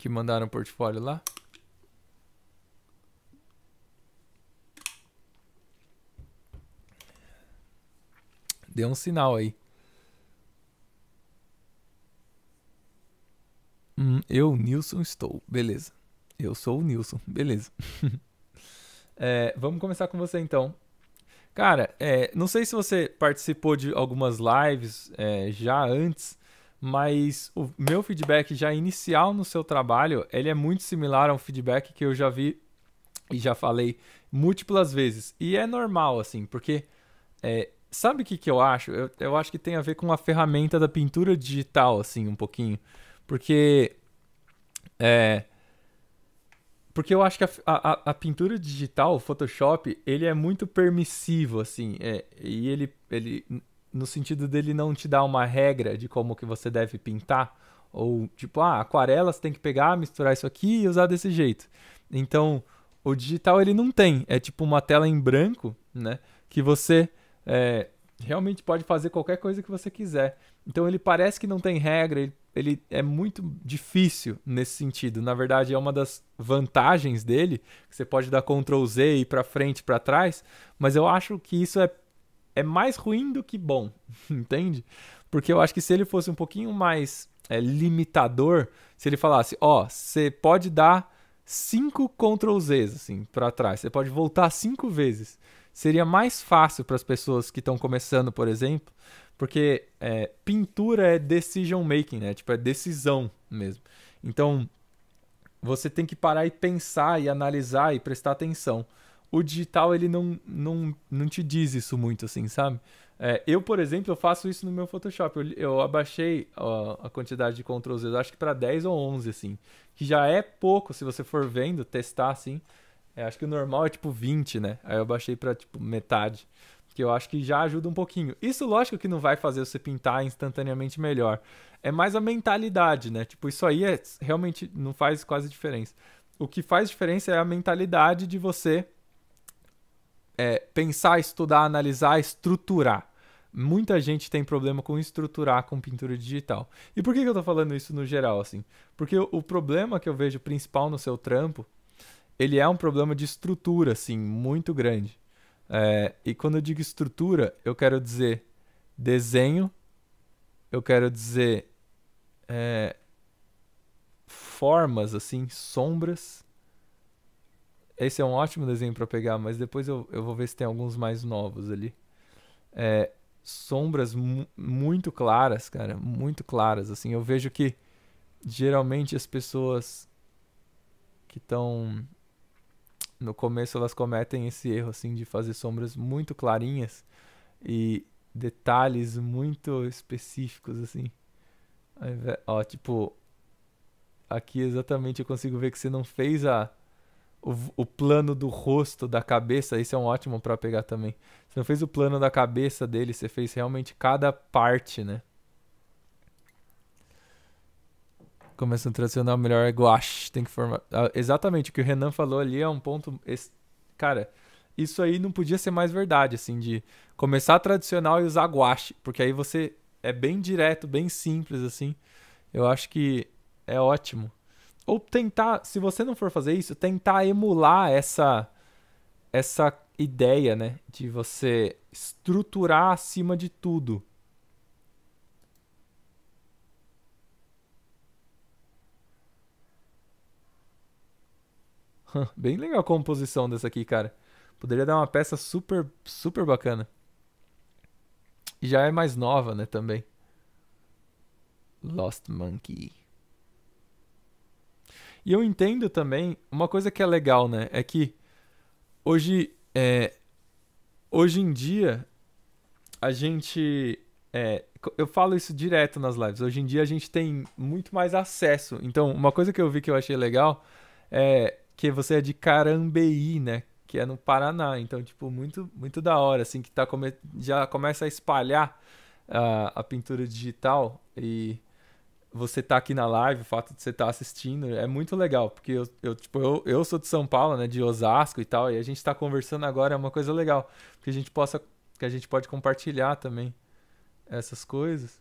que mandaram o portfólio lá? deu um sinal aí. Hum, eu, Nilson, estou. Beleza. Eu sou o Nilson. Beleza. é, vamos começar com você então. Cara, é, não sei se você participou de algumas lives é, já antes, mas o meu feedback já inicial no seu trabalho, ele é muito similar a um feedback que eu já vi e já falei múltiplas vezes. E é normal, assim, porque é, sabe o que, que eu acho? Eu, eu acho que tem a ver com a ferramenta da pintura digital, assim, um pouquinho. Porque. É, porque eu acho que a, a, a, pintura digital, o Photoshop, ele é muito permissivo, assim, é, e ele, ele no sentido dele não te dar uma regra de como que você deve pintar ou tipo, ah, aquarelas tem que pegar, misturar isso aqui e usar desse jeito. Então, o digital ele não tem, é tipo uma tela em branco, né, que você é, realmente pode fazer qualquer coisa que você quiser. Então ele parece que não tem regra, ele, ele é muito difícil nesse sentido. Na verdade, é uma das vantagens dele, que você pode dar Ctrl Z e ir para frente, para trás, mas eu acho que isso é é mais ruim do que bom, entende? Porque eu acho que se ele fosse um pouquinho mais é, limitador, se ele falasse, ó, oh, você pode dar cinco Ctrl Zs assim para trás, você pode voltar cinco vezes. Seria mais fácil para as pessoas que estão começando, por exemplo, porque é, pintura é decision making, né? Tipo, é decisão mesmo. Então, você tem que parar e pensar e analisar e prestar atenção o digital ele não, não, não te diz isso muito, assim, sabe? É, eu, por exemplo, eu faço isso no meu Photoshop. Eu, eu abaixei ó, a quantidade de Ctrl Z, acho que para 10 ou 11, assim. Que já é pouco, se você for vendo, testar, assim. É, acho que o normal é tipo 20, né? Aí eu abaixei para tipo metade. Que eu acho que já ajuda um pouquinho. Isso, lógico, que não vai fazer você pintar instantaneamente melhor. É mais a mentalidade, né? Tipo, isso aí é, realmente não faz quase diferença. O que faz diferença é a mentalidade de você é pensar, estudar, analisar, estruturar. Muita gente tem problema com estruturar com pintura digital. E por que, que eu estou falando isso no geral, assim? Porque o, o problema que eu vejo principal no seu trampo, ele é um problema de estrutura, assim, muito grande. É, e quando eu digo estrutura, eu quero dizer desenho, eu quero dizer é, formas, assim, sombras, esse é um ótimo desenho para pegar, mas depois eu, eu vou ver se tem alguns mais novos ali. É, sombras mu muito claras, cara, muito claras. Assim, eu vejo que geralmente as pessoas que estão no começo elas cometem esse erro assim de fazer sombras muito clarinhas e detalhes muito específicos assim. Ó, tipo aqui exatamente eu consigo ver que você não fez a o, o plano do rosto, da cabeça, esse é um ótimo para pegar também. Você não fez o plano da cabeça dele, você fez realmente cada parte, né? Começando tradicional, melhor é guache. Tem que formar. Ah, exatamente, o que o Renan falou ali é um ponto. Cara, isso aí não podia ser mais verdade, assim, de começar tradicional e usar guache, porque aí você é bem direto, bem simples, assim. Eu acho que é ótimo. Ou tentar, se você não for fazer isso, tentar emular essa essa ideia, né, de você estruturar acima de tudo. Bem legal a composição dessa aqui, cara. Poderia dar uma peça super, super bacana. E já é mais nova, né, também. Lost Monkey. E eu entendo também, uma coisa que é legal, né? É que hoje, é, hoje em dia, a gente. É, eu falo isso direto nas lives. Hoje em dia a gente tem muito mais acesso. Então, uma coisa que eu vi que eu achei legal é que você é de Carambeí, né? Que é no Paraná. Então, tipo, muito, muito da hora, assim, que tá come... já começa a espalhar uh, a pintura digital e você tá aqui na live, o fato de você estar tá assistindo, é muito legal, porque eu, eu, tipo, eu, eu sou de São Paulo, né, de Osasco e tal, e a gente está conversando agora, é uma coisa legal, que a gente possa, que a gente pode compartilhar também essas coisas.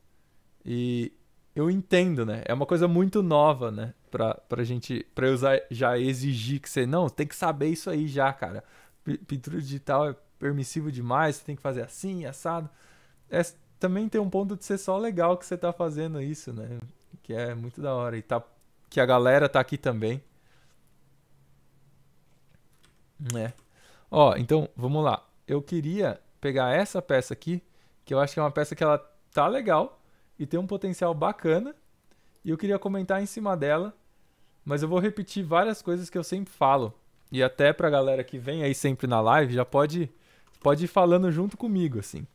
E eu entendo, né? É uma coisa muito nova, né, para pra gente, para eu já exigir que você, não, tem que saber isso aí já, cara. Pintura digital é permissivo demais, você tem que fazer assim, assado. É, também tem um ponto de ser só legal que você tá fazendo isso, né? que é muito da hora. E tá, que a galera tá aqui também. né Ó, então, vamos lá. Eu queria pegar essa peça aqui, que eu acho que é uma peça que ela tá legal e tem um potencial bacana. E eu queria comentar em cima dela, mas eu vou repetir várias coisas que eu sempre falo. E até pra galera que vem aí sempre na live, já pode, pode ir falando junto comigo, assim.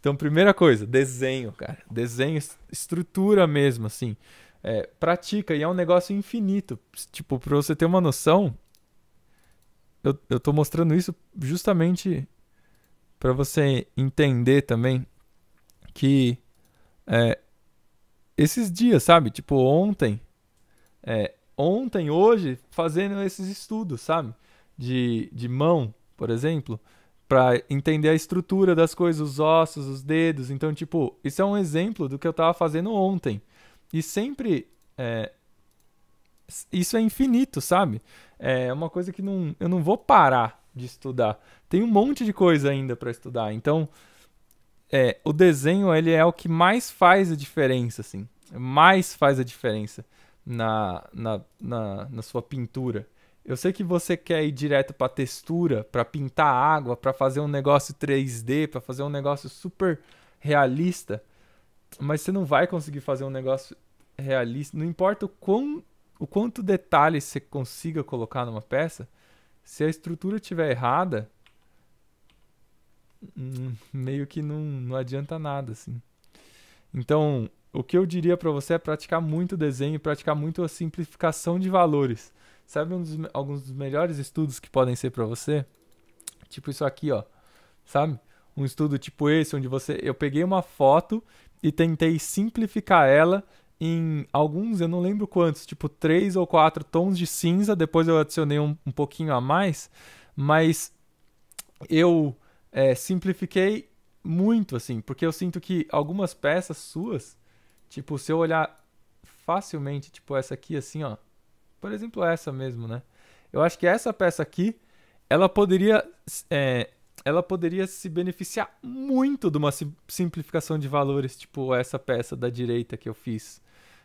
Então, primeira coisa, desenho, cara. Desenho, estrutura mesmo, assim. É, pratica, e é um negócio infinito. Tipo, pra você ter uma noção, eu, eu tô mostrando isso justamente para você entender também que é, esses dias, sabe? Tipo, ontem, é, ontem, hoje, fazendo esses estudos, sabe? De, de mão, por exemplo para entender a estrutura das coisas, os ossos, os dedos. Então, tipo, isso é um exemplo do que eu tava fazendo ontem. E sempre. É, isso é infinito, sabe? É uma coisa que não, eu não vou parar de estudar. Tem um monte de coisa ainda para estudar. Então, é, o desenho ele é o que mais faz a diferença, assim. Mais faz a diferença na, na, na, na sua pintura. Eu sei que você quer ir direto para textura, para pintar água, para fazer um negócio 3D, para fazer um negócio super realista, mas você não vai conseguir fazer um negócio realista. Não importa o, quão, o quanto detalhes você consiga colocar numa peça, se a estrutura estiver errada, hum, meio que não, não adianta nada, assim. Então, o que eu diria para você é praticar muito desenho, praticar muito a simplificação de valores. Sabe um dos, alguns dos melhores estudos que podem ser para você? Tipo isso aqui, ó. Sabe? Um estudo tipo esse, onde você. Eu peguei uma foto e tentei simplificar ela em alguns, eu não lembro quantos, tipo três ou quatro tons de cinza. Depois eu adicionei um, um pouquinho a mais, mas eu é, simplifiquei muito, assim, porque eu sinto que algumas peças suas, tipo, se eu olhar facilmente, tipo essa aqui, assim, ó por exemplo, essa mesmo, né? Eu acho que essa peça aqui, ela poderia, é, ela poderia se beneficiar muito de uma simplificação de valores, tipo essa peça da direita que eu fiz.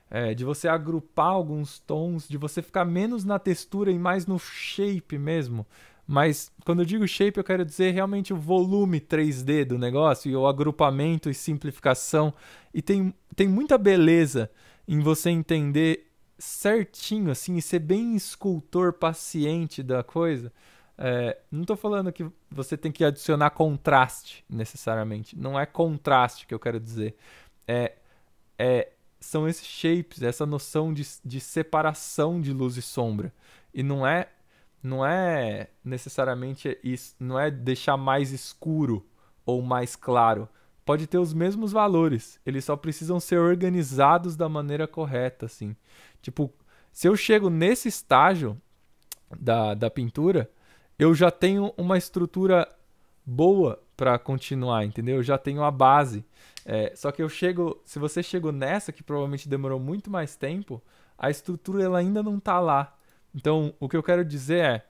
É, de você agrupar alguns tons, de você ficar menos na textura e mais no shape mesmo. Mas quando eu digo shape, eu quero dizer realmente o volume 3D do negócio e o agrupamento e simplificação. E tem, tem muita beleza em você entender certinho, assim, e ser bem escultor paciente da coisa. É, não estou falando que você tem que adicionar contraste necessariamente. Não é contraste que eu quero dizer. É, é, são esses shapes, essa noção de, de separação de luz e sombra. E não é, não é necessariamente isso. Não é deixar mais escuro ou mais claro pode ter os mesmos valores, eles só precisam ser organizados da maneira correta, assim. Tipo, se eu chego nesse estágio da, da pintura, eu já tenho uma estrutura boa para continuar, entendeu? Eu já tenho a base. É, só que eu chego, se você chegou nessa, que provavelmente demorou muito mais tempo, a estrutura ela ainda não está lá. Então, o que eu quero dizer é,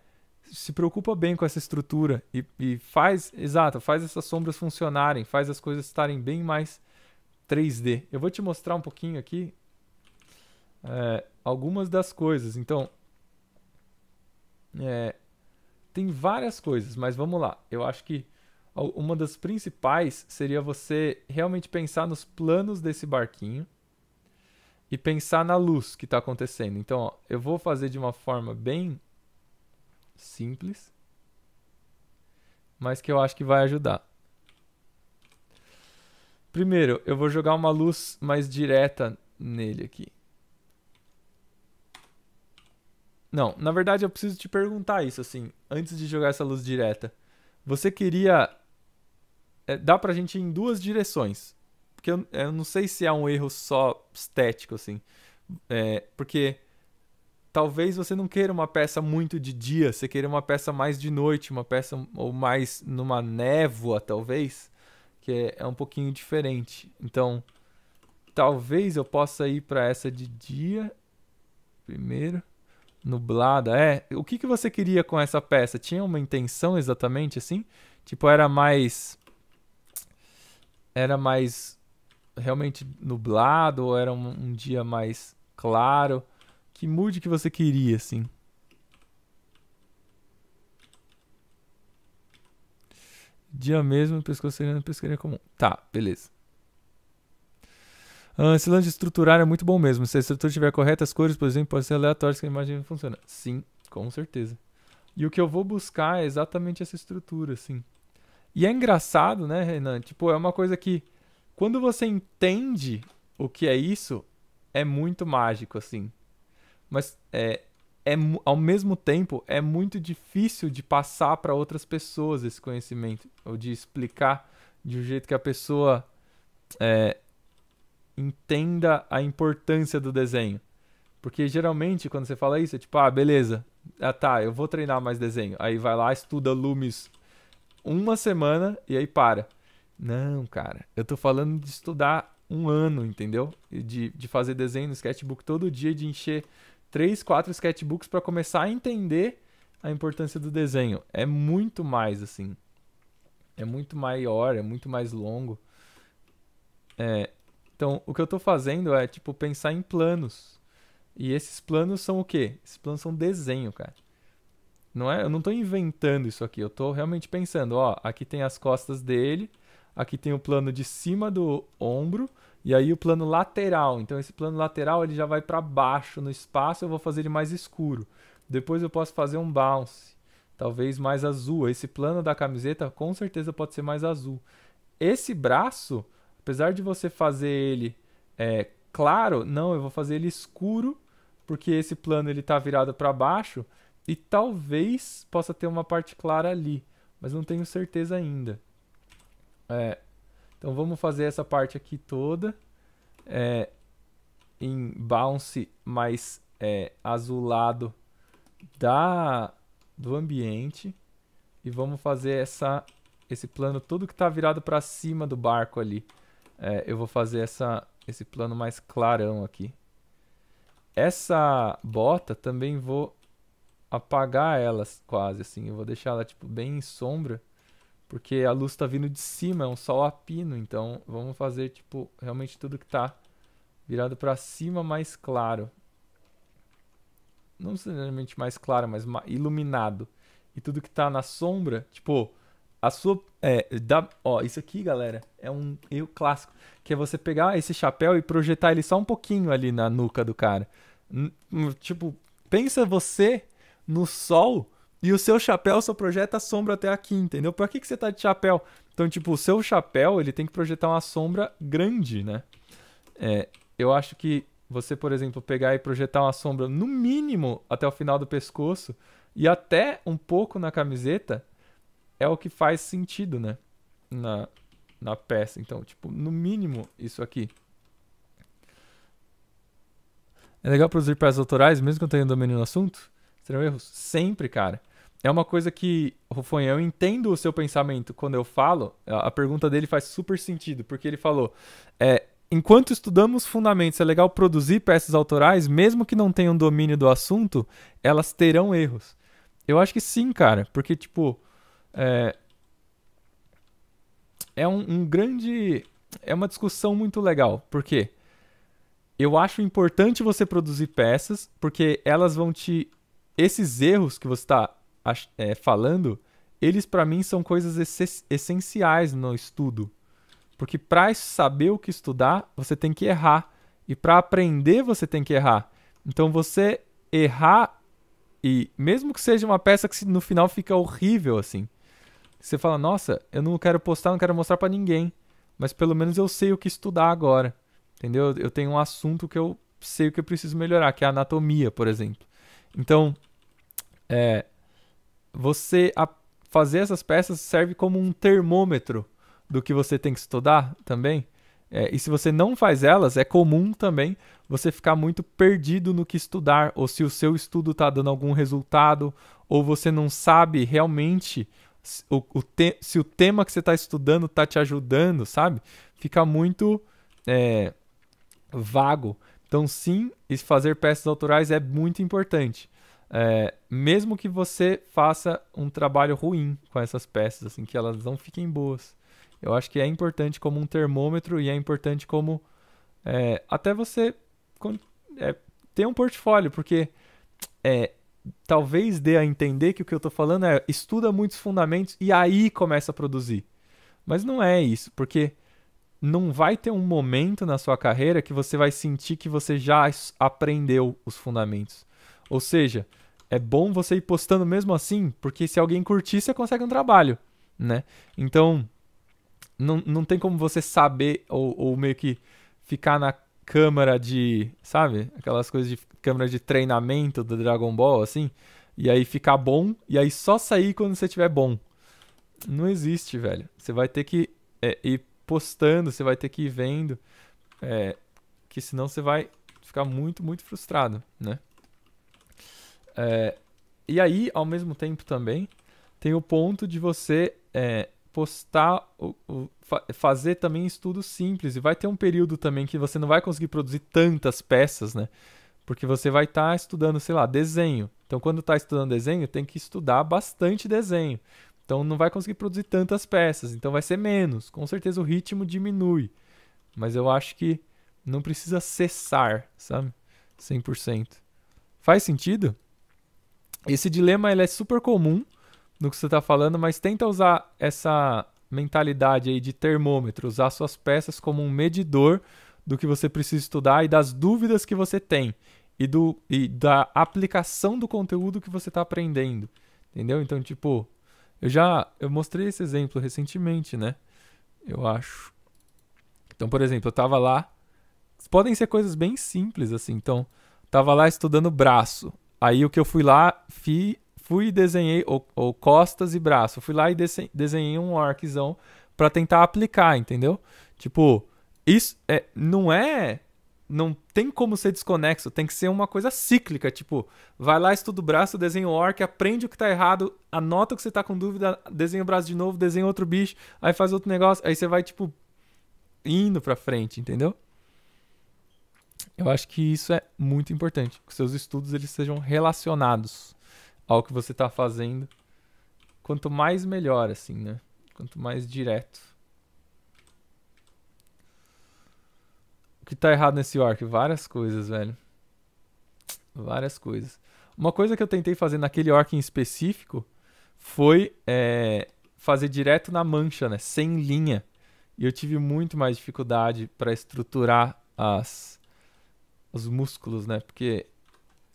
se preocupa bem com essa estrutura e, e, faz, exato, faz essas sombras funcionarem, faz as coisas estarem bem mais 3D. Eu vou te mostrar um pouquinho aqui é, algumas das coisas. Então, é, tem várias coisas, mas vamos lá. Eu acho que uma das principais seria você realmente pensar nos planos desse barquinho e pensar na luz que está acontecendo. Então, ó, eu vou fazer de uma forma bem simples, mas que eu acho que vai ajudar. Primeiro, eu vou jogar uma luz mais direta nele aqui. Não, na verdade eu preciso te perguntar isso, assim, antes de jogar essa luz direta. Você queria. É, dá pra gente ir em duas direções. Porque eu, eu não sei se é um erro só estético, assim. É, porque talvez você não queira uma peça muito de dia, você queira uma peça mais de noite, uma peça ou mais numa névoa, talvez, que é, é um pouquinho diferente. Então, talvez eu possa ir para essa de dia primeiro. Nublada, é. O que, que você queria com essa peça? Tinha uma intenção exatamente assim? Tipo, era mais. Era mais realmente nublado ou era um, um dia mais claro? Que mood que você queria, assim? Dia mesmo, pescoço sereno, pescaria comum. Tá, beleza. Uh, esse lance estruturar é muito bom mesmo. Se a estrutura estiver correta, as cores, por exemplo, podem ser aleatórias que a imagem funciona. Sim, com certeza. E o que eu vou buscar é exatamente essa estrutura, assim. E é engraçado, né, Renan? Tipo, é uma coisa que quando você entende o que é isso, é muito mágico, assim mas é, é, ao mesmo tempo é muito difícil de passar para outras pessoas esse conhecimento ou de explicar de um jeito que a pessoa é, entenda a importância do desenho. Porque geralmente quando você fala isso, é tipo, ah, beleza, ah tá, eu vou treinar mais desenho. Aí vai lá, estuda Lumes uma semana e aí para. Não, cara, eu tô falando de estudar um ano, entendeu? De, de fazer desenho no sketchbook todo dia, de encher três, quatro sketchbooks para começar a entender a importância do desenho. É muito mais, assim. É muito maior, é muito mais longo. É, então, o que eu estou fazendo é, tipo, pensar em planos. E esses planos são o quê? Esses planos são desenho, cara. Não é, eu não estou inventando isso aqui, eu estou realmente pensando, ó, aqui tem as costas dele, aqui tem o plano de cima do ombro, e aí o plano lateral, então esse plano lateral ele já vai para baixo no espaço, eu vou fazer ele mais escuro. Depois eu posso fazer um bounce, talvez mais azul. Esse plano da camiseta com certeza pode ser mais azul. Esse braço, apesar de você fazer ele é, claro, não, eu vou fazer ele escuro, porque esse plano ele está virado para baixo e talvez possa ter uma parte clara ali, mas não tenho certeza ainda. É, então vamos fazer essa parte aqui toda é, em bounce mais é, azulado da, do ambiente e vamos fazer essa, esse plano todo que está virado para cima do barco ali. É, eu vou fazer essa, esse plano mais clarão aqui. Essa bota também vou apagar elas quase assim. Eu vou deixar ela tipo bem em sombra porque a luz está vindo de cima, é um sol a pino, então vamos fazer tipo realmente tudo que está virado para cima mais claro. Não necessariamente mais claro, mas iluminado. E tudo que está na sombra, tipo, a sua é, da, ó, isso aqui, galera, é um erro clássico, que é você pegar esse chapéu e projetar ele só um pouquinho ali na nuca do cara. N tipo, pensa você no sol e o seu chapéu só projeta é a sombra até aqui, entendeu? Pra que, que você tá de chapéu? Então, tipo, o seu chapéu, ele tem que projetar uma sombra grande, né? É, eu acho que você, por exemplo, pegar e projetar uma sombra no mínimo até o final do pescoço e até um pouco na camiseta é o que faz sentido, né? Na, na peça. Então, tipo, no mínimo isso aqui. É legal produzir peças autorais, mesmo que eu tenha domínio no assunto? Serão erros? Sempre, cara é uma coisa que, Rufonha, eu entendo o seu pensamento quando eu falo. A pergunta dele faz super sentido, porque ele falou: é, enquanto estudamos fundamentos, é legal produzir peças autorais, mesmo que não tenham domínio do assunto, elas terão erros. Eu acho que sim, cara, porque, tipo, é, é um, um grande. É uma discussão muito legal, porque eu acho importante você produzir peças, porque elas vão te. Esses erros que você está é, falando, eles para mim são coisas essenciais no estudo. Porque para saber o que estudar, você tem que errar. E para aprender, você tem que errar. Então você errar e mesmo que seja uma peça que no final fica horrível assim, você fala: "Nossa, eu não quero postar, não quero mostrar para ninguém, mas pelo menos eu sei o que estudar agora". Entendeu? Eu tenho um assunto que eu sei o que eu preciso melhorar, que é a anatomia, por exemplo. Então, é, você fazer essas peças serve como um termômetro do que você tem que estudar também. É, e se você não faz elas, é comum também você ficar muito perdido no que estudar, ou se o seu estudo está dando algum resultado, ou você não sabe realmente se o, o, te, se o tema que você está estudando está te ajudando, sabe? Fica muito é, vago. Então, sim, fazer peças autorais é muito importante. É, mesmo que você faça um trabalho ruim com essas peças, assim, que elas não fiquem boas. Eu acho que é importante como um termômetro e é importante como é, até você é, ter um portfólio, porque é, talvez dê a entender que o que eu estou falando é estuda muitos fundamentos e aí começa a produzir. Mas não é isso, porque não vai ter um momento na sua carreira que você vai sentir que você já aprendeu os fundamentos. Ou seja, é bom você ir postando mesmo assim, porque se alguém curtir, você consegue um trabalho, né? Então, não, não tem como você saber ou, ou meio que ficar na câmara de, sabe? Aquelas coisas de câmara de treinamento do Dragon Ball, assim. E aí ficar bom, e aí só sair quando você tiver bom. Não existe, velho. Você vai ter que é, ir postando, você vai ter que ir vendo. É, que senão você vai ficar muito, muito frustrado, né? É, e aí, ao mesmo tempo também, tem o ponto de você é, postar, o, o, fa fazer também estudos simples. E vai ter um período também que você não vai conseguir produzir tantas peças, né? Porque você vai estar tá estudando, sei lá, desenho. Então, quando está estudando desenho, tem que estudar bastante desenho. Então, não vai conseguir produzir tantas peças. Então, vai ser menos. Com certeza, o ritmo diminui. Mas eu acho que não precisa cessar, sabe? 100%. Faz sentido? Esse dilema ele é super comum no que você está falando, mas tenta usar essa mentalidade aí de termômetro, usar suas peças como um medidor do que você precisa estudar e das dúvidas que você tem e, do, e da aplicação do conteúdo que você está aprendendo, entendeu? Então, tipo, eu já eu mostrei esse exemplo recentemente, né? Eu acho. Então, por exemplo, eu estava lá. Podem ser coisas bem simples assim. Então, estava lá estudando braço. Aí o que eu fui lá, fi, fui e desenhei, ou, costas e braço, fui lá e desenhei um orczão para tentar aplicar, entendeu? Tipo, isso é, não é. Não tem como ser desconexo, tem que ser uma coisa cíclica. Tipo, vai lá, estuda o braço, desenha o orc, aprende o que tá errado, anota o que você tá com dúvida, desenha o braço de novo, desenha outro bicho, aí faz outro negócio, aí você vai, tipo, indo pra frente, entendeu? Eu acho que isso é muito importante, que seus estudos eles sejam relacionados ao que você está fazendo. Quanto mais melhor, assim, né? Quanto mais direto. O que está errado nesse orc? Várias coisas, velho. Várias coisas. Uma coisa que eu tentei fazer naquele orc em específico foi é, fazer direto na mancha, né? Sem linha. E eu tive muito mais dificuldade para estruturar as os músculos, né? Porque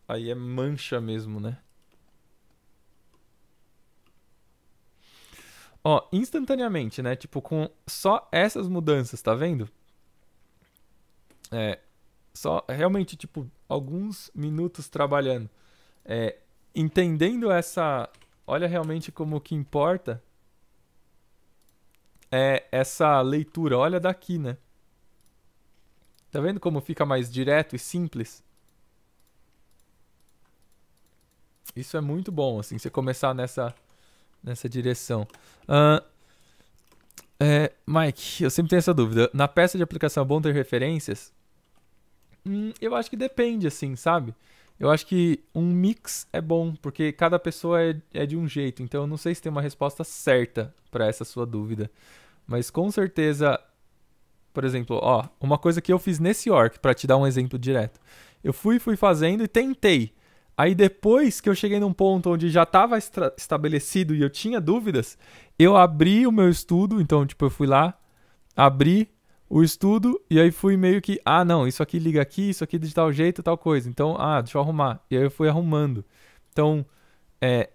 aí é mancha mesmo, né? Ó, instantaneamente, né? Tipo, com só essas mudanças, tá vendo? É, só realmente, tipo, alguns minutos trabalhando. É, entendendo essa. Olha realmente como o que importa é essa leitura. Olha daqui, né? Tá vendo como fica mais direto e simples? Isso é muito bom, assim, você começar nessa, nessa direção. Uh, é, Mike, eu sempre tenho essa dúvida. Na peça de aplicação é bom ter referências? Hum, eu acho que depende, assim, sabe? Eu acho que um mix é bom, porque cada pessoa é, é de um jeito. Então, eu não sei se tem uma resposta certa para essa sua dúvida. Mas com certeza por exemplo, ó, uma coisa que eu fiz nesse orc, para te dar um exemplo direto. Eu fui, fui fazendo e tentei. Aí depois que eu cheguei num ponto onde já estava estabelecido e eu tinha dúvidas, eu abri o meu estudo, então tipo eu fui lá, abri o estudo e aí fui meio que, ah, não, isso aqui liga aqui, isso aqui é de tal jeito, tal coisa. Então, ah, deixa eu arrumar. E aí eu fui arrumando. Então, é,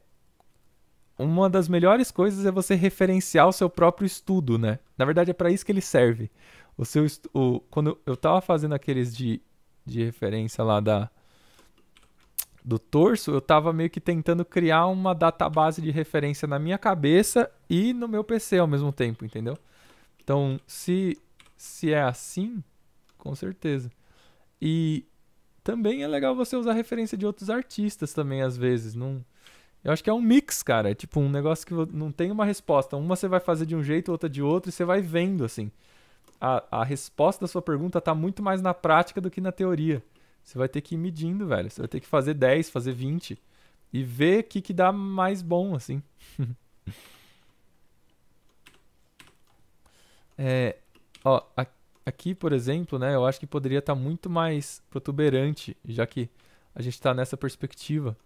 uma das melhores coisas é você referenciar o seu próprio estudo, né? Na verdade, é para isso que ele serve. O seu o, quando eu estava fazendo aqueles de, de referência lá da do torso, eu estava meio que tentando criar uma database de referência na minha cabeça e no meu PC ao mesmo tempo, entendeu? Então, se se é assim, com certeza. E também é legal você usar referência de outros artistas também às vezes, não eu acho que é um mix, cara. É tipo um negócio que não tem uma resposta. Uma você vai fazer de um jeito, outra de outro, e você vai vendo, assim. A, a resposta da sua pergunta tá muito mais na prática do que na teoria. Você vai ter que ir medindo, velho. Você vai ter que fazer 10, fazer 20 e ver o que, que dá mais bom, assim. é, ó, a, aqui, por exemplo, né, eu acho que poderia estar tá muito mais protuberante, já que a gente está nessa perspectiva.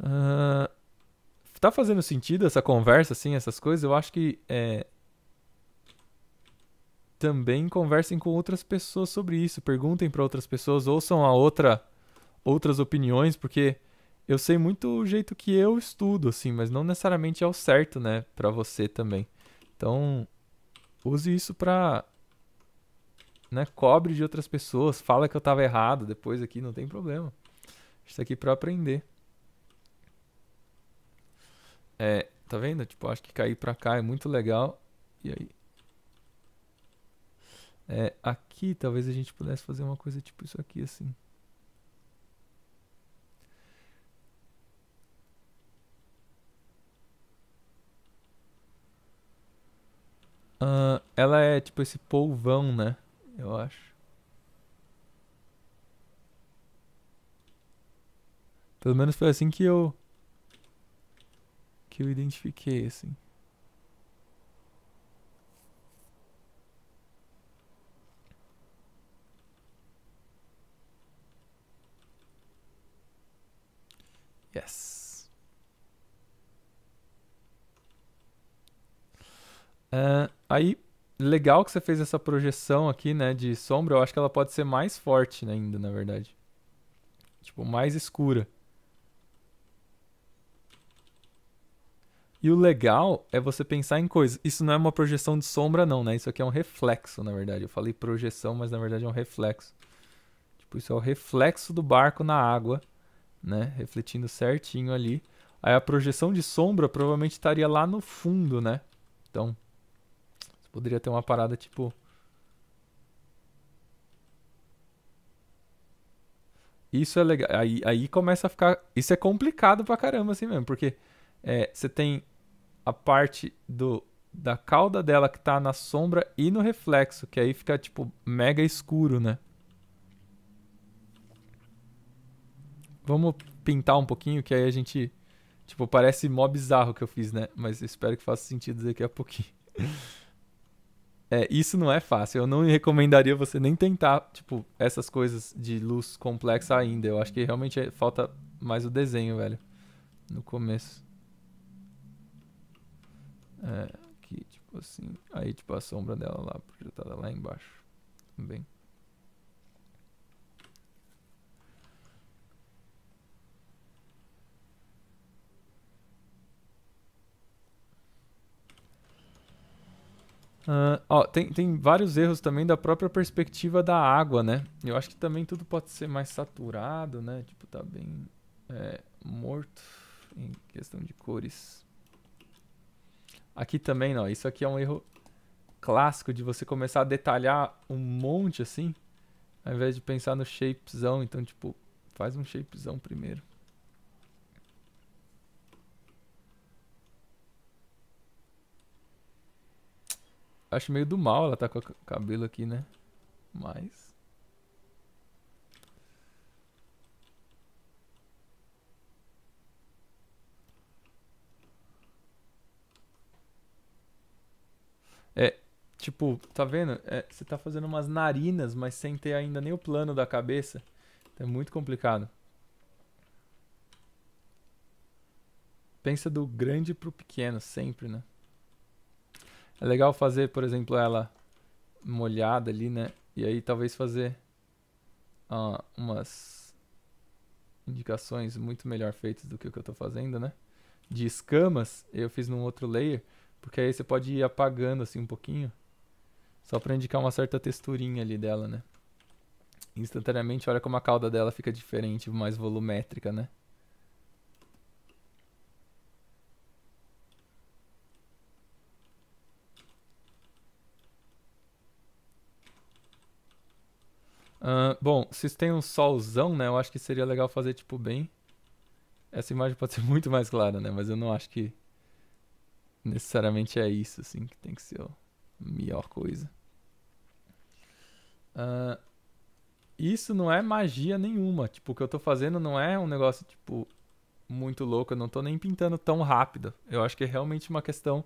Uh, tá fazendo sentido essa conversa, assim, essas coisas? Eu acho que é, também conversem com outras pessoas sobre isso, perguntem para outras pessoas, ouçam a outra outras opiniões, porque eu sei muito o jeito que eu estudo, assim, mas não necessariamente é o certo, né, para você também. Então, use isso para né, cobre de outras pessoas, fala que eu estava errado depois aqui, não tem problema. Isso aqui é para aprender. É, tá vendo? Tipo, acho que cair pra cá é muito legal. E aí? É, aqui talvez a gente pudesse fazer uma coisa tipo isso aqui, assim. Uh, ela é tipo esse polvão, né? Eu acho. Pelo menos foi assim que eu que eu identifiquei, assim. Yes. Uh, aí, legal que você fez essa projeção aqui, né, de sombra. Eu acho que ela pode ser mais forte né, ainda, na verdade. Tipo, mais escura. E o legal é você pensar em coisas. Isso não é uma projeção de sombra, não, né? Isso aqui é um reflexo, na verdade. Eu falei projeção, mas na verdade é um reflexo. Tipo, isso é o reflexo do barco na água, né? Refletindo certinho ali. Aí a projeção de sombra provavelmente estaria lá no fundo, né? Então, poderia ter uma parada tipo. Isso é legal. Aí, aí começa a ficar. Isso é complicado pra caramba, assim mesmo, porque é, você tem a parte do da cauda dela que tá na sombra e no reflexo, que aí fica tipo mega escuro, né? Vamos pintar um pouquinho que aí a gente tipo parece mó bizarro que eu fiz, né? Mas espero que faça sentido daqui a pouquinho. É, isso não é fácil. Eu não recomendaria você nem tentar, tipo, essas coisas de luz complexa ainda. Eu acho que realmente é, falta mais o desenho, velho, no começo. É, que tipo assim. Aí tipo a sombra dela lá projetada lá embaixo. Também. Uh, ó, tem, tem vários erros também da própria perspectiva da água, né? Eu acho que também tudo pode ser mais saturado, né? Tipo, tá bem é, morto em questão de cores. Aqui também, ó. Isso aqui é um erro clássico de você começar a detalhar um monte assim, ao invés de pensar no shapezão. Então, tipo, faz um shapezão primeiro. Acho meio do mal ela tá com o cabelo aqui, né? Mas. Tipo, tá vendo? É, você tá fazendo umas narinas, mas sem ter ainda nem o plano da cabeça. Então é muito complicado. Pensa do grande pro pequeno, sempre, né? É legal fazer, por exemplo, ela molhada ali, né? E aí talvez fazer uh, umas indicações muito melhor feitas do que o que eu tô fazendo, né? De escamas, eu fiz num outro layer, porque aí você pode ir apagando assim um pouquinho só para indicar uma certa texturinha ali dela, né? Instantaneamente, olha como a cauda dela fica diferente, mais volumétrica, né? Uh, bom, se tem um solzão, né? Eu acho que seria legal fazer, tipo, bem... Essa imagem pode ser muito mais clara, né? Mas eu não acho que necessariamente é isso, assim, que tem que ser... Ó. Melhor coisa. Uh, isso não é magia nenhuma. Tipo, o que eu tô fazendo não é um negócio, tipo, muito louco. Eu não tô nem pintando tão rápido. Eu acho que é realmente uma questão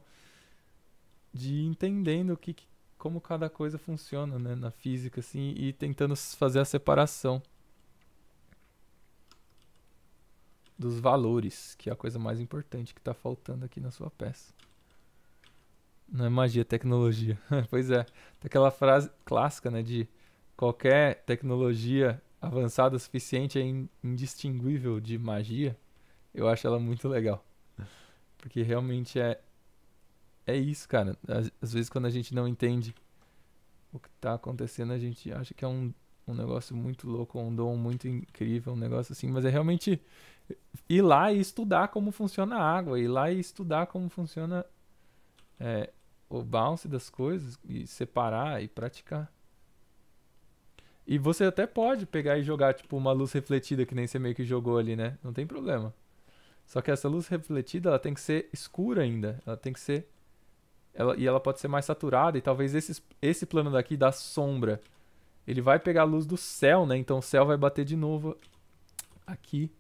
de entendendo o que, como cada coisa funciona, né? Na física, assim, e tentando fazer a separação dos valores, que é a coisa mais importante que está faltando aqui na sua peça. Não é magia, é tecnologia. pois é. Tem aquela frase clássica, né? De qualquer tecnologia avançada o suficiente é indistinguível de magia. Eu acho ela muito legal. Porque realmente é. É isso, cara. Às, vezes quando a gente não entende o que está acontecendo, a gente acha que é um, um negócio muito louco, um dom muito incrível, um negócio assim, mas é realmente ir lá e estudar como funciona a água, ir lá e estudar como funciona é, o bounce das coisas e separar e praticar. E você até pode pegar e jogar, tipo, uma luz refletida, que nem você meio que jogou ali, né? Não tem problema. Só que essa luz refletida, ela tem que ser escura ainda. Ela tem que ser. Ela, e ela pode ser mais saturada. E talvez esse, esse plano daqui da sombra. Ele vai pegar a luz do céu, né? Então o céu vai bater de novo aqui.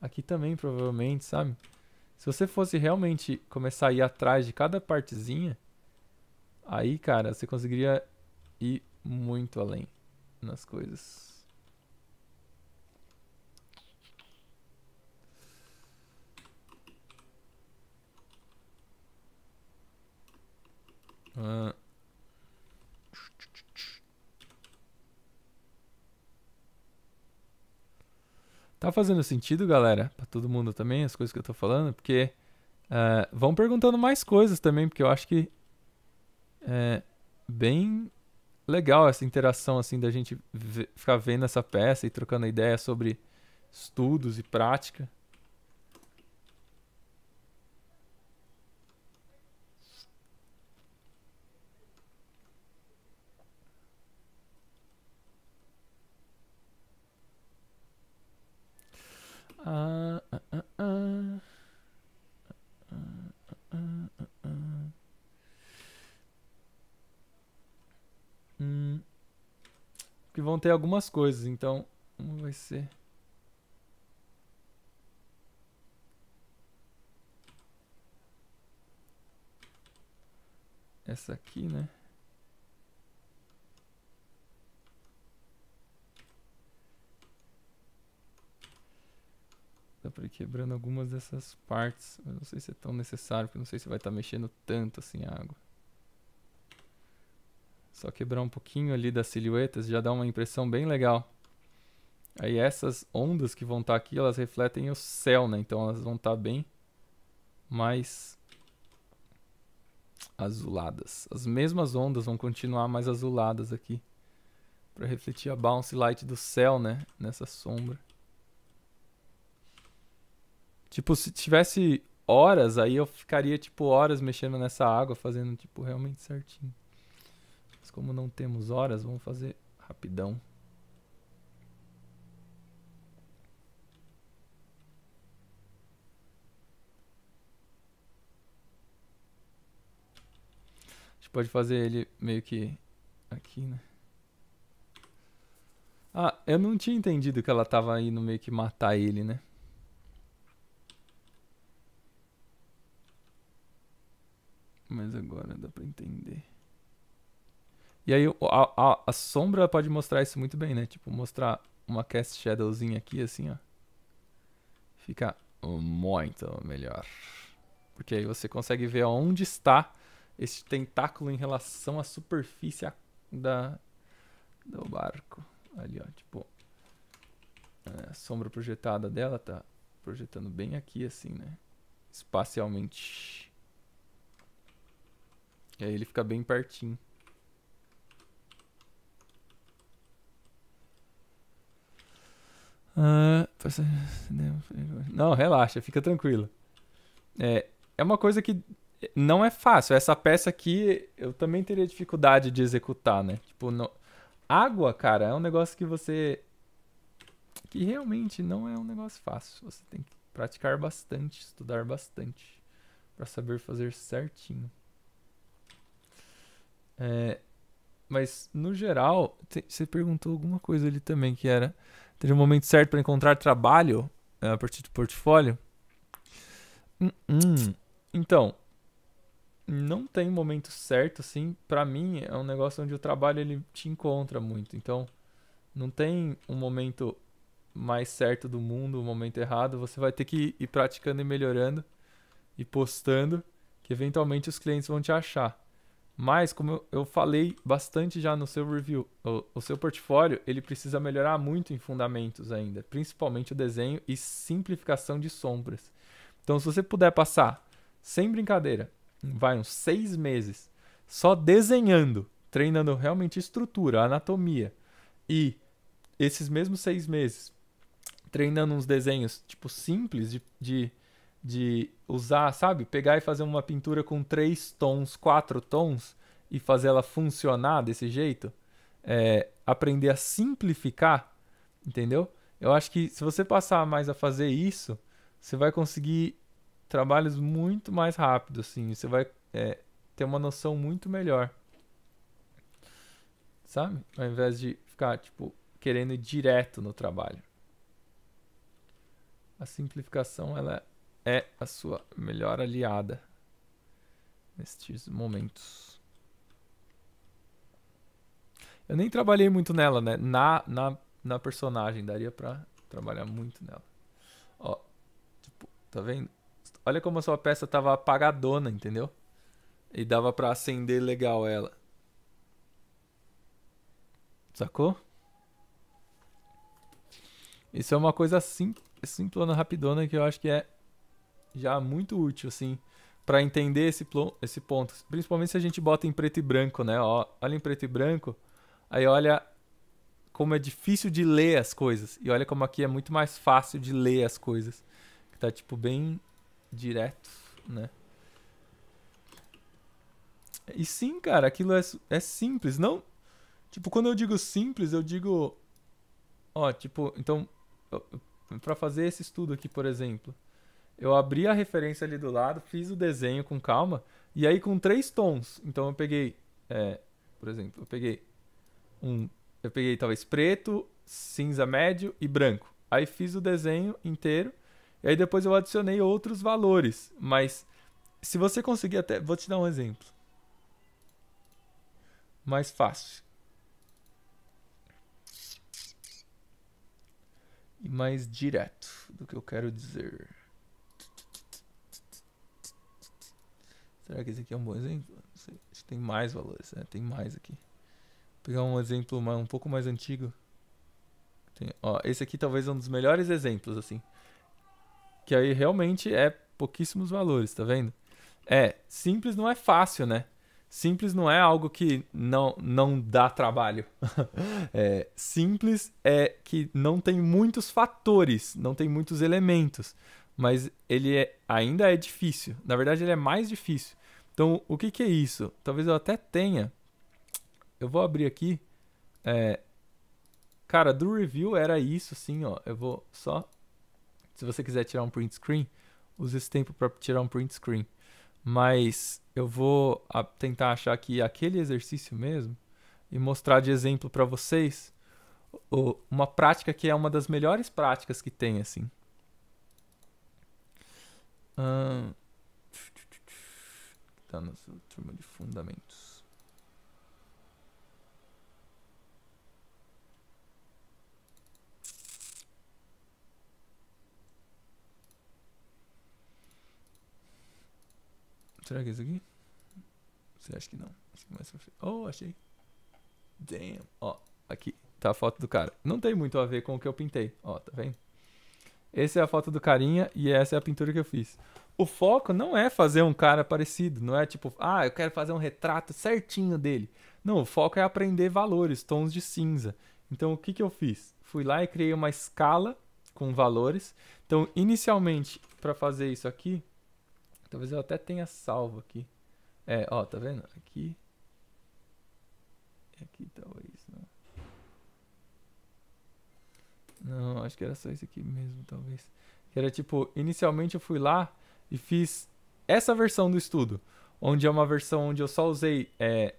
Aqui também, provavelmente, sabe? Se você fosse realmente começar a ir atrás de cada partezinha Aí, cara, você conseguiria ir muito além nas coisas. Tá fazendo sentido, galera? Pra todo mundo também, as coisas que eu tô falando? Porque uh, vão perguntando mais coisas também, porque eu acho que é bem legal essa interação assim da gente ver, ficar vendo essa peça e trocando ideia sobre estudos e prática. que vão ter algumas coisas. Então, como vai ser? Essa aqui, né? Dá pra ir quebrando algumas dessas partes. não sei se é tão necessário, porque não sei se vai estar tá mexendo tanto assim a água. Só quebrar um pouquinho ali das silhuetas já dá uma impressão bem legal. Aí essas ondas que vão estar tá aqui, elas refletem o céu, né? Então elas vão estar tá bem mais azuladas. As mesmas ondas vão continuar mais azuladas aqui para refletir a bounce light do céu, né, nessa sombra. Tipo, se tivesse horas aí eu ficaria tipo horas mexendo nessa água, fazendo tipo realmente certinho. Mas como não temos horas, vamos fazer rapidão. A gente pode fazer ele meio que aqui, né? Ah, eu não tinha entendido que ela tava aí no meio que matar ele, né? Mas agora dá pra entender. E aí a, a, a, sombra pode mostrar isso muito bem, né? Tipo, mostrar uma cast shadowzinha aqui, assim, ó. Fica muito melhor. Porque aí você consegue ver onde está esse tentáculo em relação à superfície da, do barco. Ali, ó, tipo... É, a sombra projetada dela tá projetando bem aqui, assim, né? Espacialmente. E aí ele fica bem pertinho. não, relaxa, fica tranquilo. É, é uma coisa que não é fácil. Essa peça aqui eu também teria dificuldade de executar, né? Tipo, água, cara, é um negócio que você. que realmente não é um negócio fácil. Você tem que praticar bastante, estudar bastante para saber fazer certinho. É, mas no geral, você perguntou alguma coisa ali também que era Teve o um momento certo para encontrar trabalho eh, a partir do portfólio? hum. hum. Então, não tem momento certo, assim. Para mim, é um negócio onde o trabalho ele te encontra muito. Então, não tem um momento mais certo do mundo, um momento errado. Você vai ter que ir praticando e melhorando e postando, que eventualmente os clientes vão te achar. Mas, como eu falei bastante já no seu review, o, o, seu portfólio ele precisa melhorar muito em fundamentos ainda, principalmente o desenho e simplificação de sombras. Então, se você puder passar, sem brincadeira, vai uns seis meses só desenhando, treinando realmente estrutura, anatomia, e esses mesmos seis meses treinando uns desenhos tipo simples de, de de usar, sabe? Pegar e fazer uma pintura com três tons, quatro tons e fazer ela funcionar desse jeito. É, aprender a simplificar, entendeu? Eu acho que se você passar mais a fazer isso, você vai conseguir trabalhos muito mais rápido, assim. Você vai é, ter uma noção muito melhor. Sabe? Ao invés de ficar, tipo, querendo ir direto no trabalho. A simplificação, ela é é a sua melhor aliada nestes momentos. Eu nem trabalhei muito nela, né? Na, na, na personagem, daria pra trabalhar muito nela. Ó, tipo, tá vendo? Olha como a sua peça tava apagadona, entendeu? E dava pra acender legal ela. Sacou? Isso é uma coisa sim, simplona, rapidona que eu acho que é já muito útil, assim, para entender esse, esse ponto. Principalmente se a gente bota em preto e branco, né? Ó, olha em preto e branco, aí olha como é difícil de ler as coisas. E olha como aqui é muito mais fácil de ler as coisas. Que tá, tipo, bem direto, né? E sim, cara, aquilo é, é simples. Não. Tipo, quando eu digo simples, eu digo. Ó, tipo, então. Para fazer esse estudo aqui, por exemplo eu abri a referência ali do lado, fiz o desenho com calma, e aí com três tons. Então eu peguei, é, por exemplo, eu peguei um. Eu peguei talvez preto, cinza médio e branco. Aí fiz o desenho inteiro, e aí depois eu adicionei outros valores. Mas se você conseguir até. Vou te dar um exemplo. Mais fácil. E mais direto do que eu quero dizer. Será que esse aqui é um bom exemplo? Acho que tem mais valores, né? Tem mais aqui. Vou pegar um exemplo um pouco mais antigo. Tem, ó, esse aqui talvez é um dos melhores exemplos, assim. Que aí realmente é pouquíssimos valores, tá vendo? É, simples não é fácil, né? Simples não é algo que não, não dá trabalho. é, simples é que não tem muitos fatores, não tem muitos elementos mas ele é, ainda é difícil. Na verdade, ele é mais difícil. Então, o que, que é isso? Talvez eu até tenha. Eu vou abrir aqui. É, cara, do review era isso, sim, ó. Eu vou só. Se você quiser tirar um print screen, use esse tempo para tirar um print screen. Mas eu vou tentar achar aqui aquele exercício mesmo e mostrar de exemplo para vocês uma prática que é uma das melhores práticas que tem, assim. Ah, tá na turma de fundamentos. Será que é isso aqui? Você acha que não? Acho que mais Oh, achei. Damn. Ó, aqui tá a foto do cara. Não tem muito a ver com o que eu pintei. Ó, tá vendo? Essa é a foto do carinha e essa é a pintura que eu fiz. O foco não é fazer um cara parecido, não é tipo, ah, eu quero fazer um retrato certinho dele. Não, o foco é aprender valores, tons de cinza. Então o que, que eu fiz? Fui lá e criei uma escala com valores. Então, inicialmente, para fazer isso aqui, talvez eu até tenha salvo aqui. É, ó, tá vendo? Aqui. Aqui, tá o Não, acho que era só isso aqui mesmo, talvez. Que era tipo, inicialmente eu fui lá e fiz essa versão do estudo, onde é uma versão onde eu só usei é,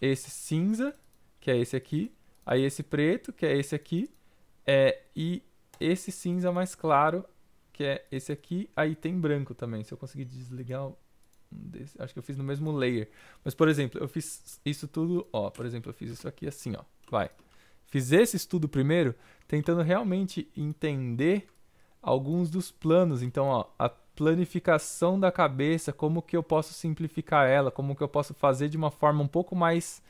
esse cinza, que é esse aqui, aí esse preto, que é esse aqui, é, e esse cinza mais claro, que é esse aqui, aí tem branco também. Se eu conseguir desligar Desse, acho que eu fiz no mesmo layer. Mas, por exemplo, eu fiz isso tudo, ó. Por exemplo, eu fiz isso aqui assim, ó. Vai. Fiz esse estudo primeiro, tentando realmente entender alguns dos planos. Então, ó, a planificação da cabeça, como que eu posso simplificar ela, como que eu posso fazer de uma forma um pouco mais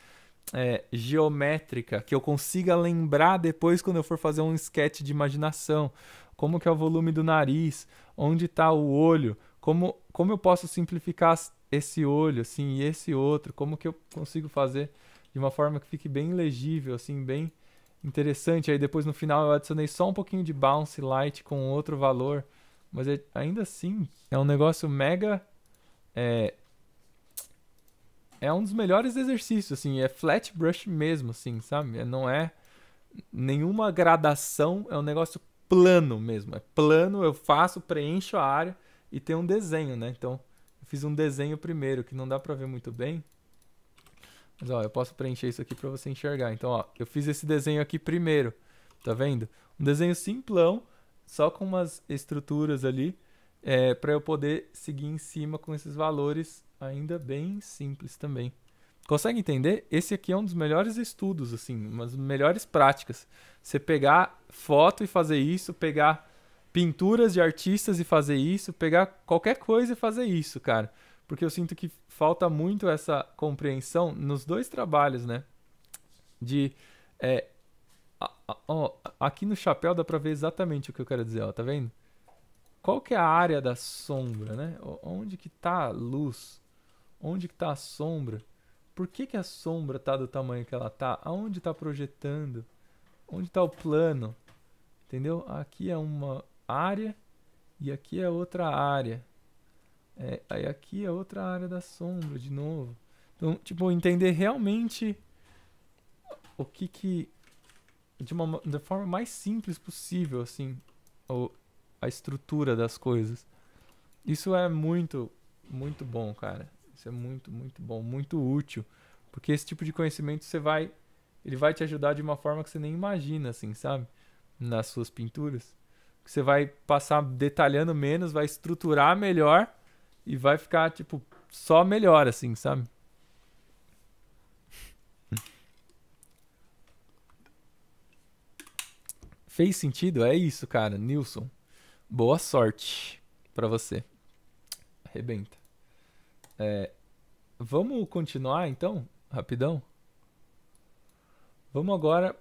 é, geométrica, que eu consiga lembrar depois quando eu for fazer um esquete de imaginação, como que é o volume do nariz, onde está o olho, como, como eu posso simplificar esse olho, assim, e esse outro, como que eu consigo fazer de uma forma que fique bem legível, assim, bem interessante. Aí depois no final eu adicionei só um pouquinho de bounce light com outro valor. Mas é, ainda assim, é um negócio mega. É, é um dos melhores exercícios, assim. É flat brush mesmo, assim, sabe? É, não é nenhuma gradação, é um negócio plano mesmo. É plano, eu faço, preencho a área e tem um desenho, né? Então, eu fiz um desenho primeiro que não dá pra ver muito bem. Mas, ó, eu posso preencher isso aqui para você enxergar. Então, ó, eu fiz esse desenho aqui primeiro, tá vendo? Um desenho simplão, só com umas estruturas ali, é, para eu poder seguir em cima com esses valores ainda bem simples também. Consegue entender? Esse aqui é um dos melhores estudos, assim, umas melhores práticas. Você pegar foto e fazer isso, pegar pinturas de artistas e fazer isso, pegar qualquer coisa e fazer isso, cara porque eu sinto que falta muito essa compreensão nos dois trabalhos, né? De. É, ó, aqui no chapéu dá pra ver exatamente o que eu quero dizer, ó, tá vendo? Qual que é a área da sombra, né? Onde que tá a luz? Onde que tá a sombra? Por que, que a sombra tá do tamanho que ela tá? Aonde tá projetando? Onde tá o plano? Entendeu? Aqui é uma área e aqui é outra área. É, aí aqui é outra área da sombra, de novo. Então, tipo, entender realmente o que que... De uma de forma mais simples possível, assim, o, a estrutura das coisas. Isso é muito, muito bom, cara. Isso é muito, muito bom, muito útil. Porque esse tipo de conhecimento você vai... Ele vai te ajudar de uma forma que você nem imagina, assim, sabe? Nas suas pinturas. Você vai passar detalhando menos, vai estruturar melhor e vai ficar, tipo, só melhor, assim, sabe? Fez sentido? É isso, cara. Nilson, boa sorte para você. Arrebenta. É, vamos continuar, então? Rapidão? Vamos agora.